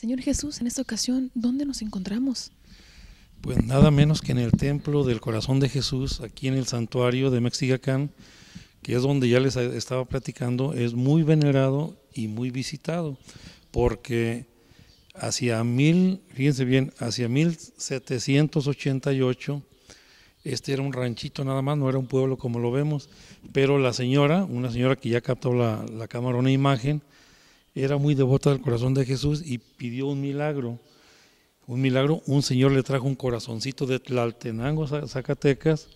Señor Jesús, en esta ocasión, ¿dónde nos encontramos? Pues nada menos que en el templo del corazón de Jesús, aquí en el santuario de Mexicacán, que es donde ya les estaba platicando, es muy venerado y muy visitado, porque hacia mil, fíjense bien, hacia 1788, este era un ranchito nada más, no era un pueblo como lo vemos, pero la señora, una señora que ya captó la, la cámara, una imagen, era muy devota del corazón de Jesús y pidió un milagro. Un milagro, un señor le trajo un corazoncito de Tlaltenango, Zacatecas,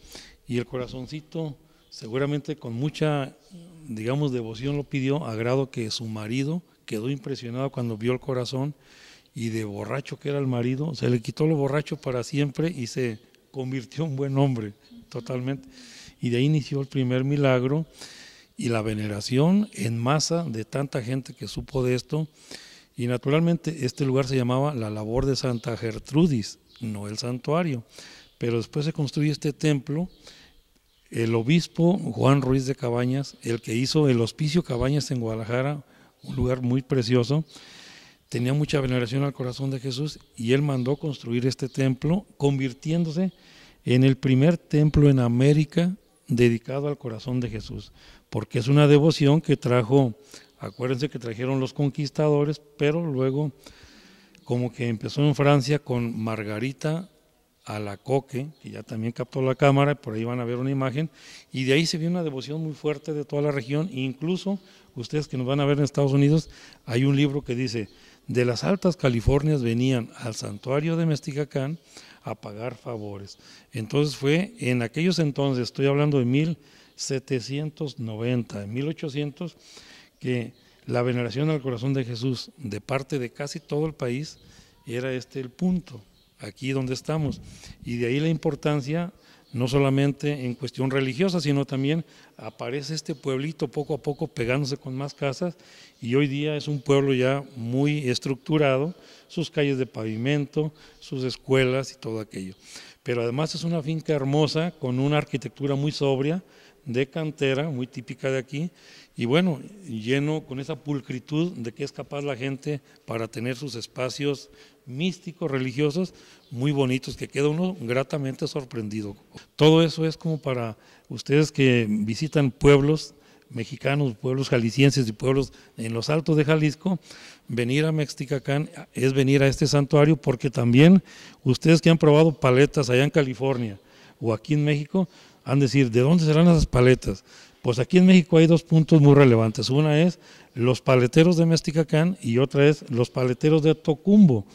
y el corazoncito, seguramente con mucha, digamos, devoción lo pidió, a grado que su marido quedó impresionado cuando vio el corazón, y de borracho que era el marido, se le quitó lo borracho para siempre y se convirtió en buen hombre, totalmente. Y de ahí inició el primer milagro y la veneración en masa de tanta gente que supo de esto. Y naturalmente este lugar se llamaba la labor de Santa Gertrudis, no el santuario. Pero después se construyó este templo. El obispo Juan Ruiz de Cabañas, el que hizo el hospicio Cabañas en Guadalajara, un lugar muy precioso, tenía mucha veneración al corazón de Jesús y él mandó construir este templo, convirtiéndose en el primer templo en América dedicado al corazón de Jesús, porque es una devoción que trajo, acuérdense que trajeron los conquistadores, pero luego como que empezó en Francia con Margarita Alacoque, que ya también captó la cámara, por ahí van a ver una imagen, y de ahí se vio una devoción muy fuerte de toda la región, incluso ustedes que nos van a ver en Estados Unidos, hay un libro que dice, de las altas Californias venían al santuario de Mesticacán a pagar favores. Entonces fue en aquellos entonces, estoy hablando de 1790, en 1800, que la veneración al corazón de Jesús de parte de casi todo el país era este el punto, aquí donde estamos. Y de ahí la importancia no solamente en cuestión religiosa, sino también aparece este pueblito poco a poco pegándose con más casas y hoy día es un pueblo ya muy estructurado, sus calles de pavimento, sus escuelas y todo aquello. Pero además es una finca hermosa con una arquitectura muy sobria, de cantera, muy típica de aquí, y bueno, lleno con esa pulcritud de que es capaz la gente para tener sus espacios místicos, religiosos, muy bonitos, que queda uno gratamente sorprendido. Todo eso es como para ustedes que visitan pueblos mexicanos, pueblos jaliscienses y pueblos en los altos de Jalisco, venir a Mexicacán es venir a este santuario porque también ustedes que han probado paletas allá en California o aquí en México, han de decir, ¿de dónde serán esas paletas? Pues aquí en México hay dos puntos muy relevantes. Una es los paleteros de Mexticacán y otra es los paleteros de Tocumbo.